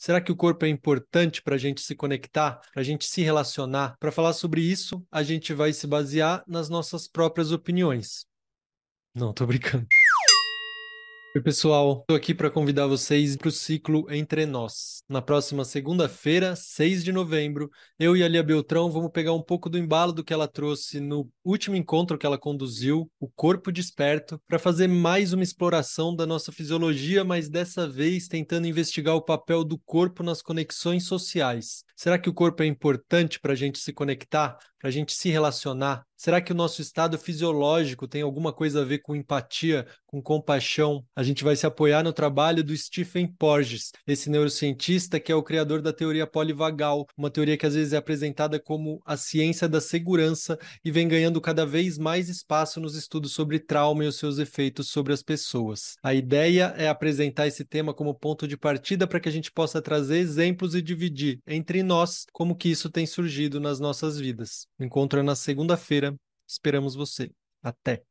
Será que o corpo é importante para a gente se conectar, para a gente se relacionar? Para falar sobre isso, a gente vai se basear nas nossas próprias opiniões. Não, tô brincando. Oi, pessoal. Estou aqui para convidar vocês para o ciclo Entre Nós. Na próxima segunda-feira, 6 de novembro, eu e a Lia Beltrão vamos pegar um pouco do embalo do que ela trouxe no último encontro que ela conduziu, O Corpo Desperto, para fazer mais uma exploração da nossa fisiologia, mas dessa vez tentando investigar o papel do corpo nas conexões sociais. Será que o corpo é importante para a gente se conectar? para a gente se relacionar? Será que o nosso estado fisiológico tem alguma coisa a ver com empatia, com compaixão? A gente vai se apoiar no trabalho do Stephen Porges, esse neurocientista que é o criador da teoria polivagal, uma teoria que às vezes é apresentada como a ciência da segurança e vem ganhando cada vez mais espaço nos estudos sobre trauma e os seus efeitos sobre as pessoas. A ideia é apresentar esse tema como ponto de partida para que a gente possa trazer exemplos e dividir entre nós como que isso tem surgido nas nossas vidas. Encontro é na segunda-feira. Esperamos você. Até!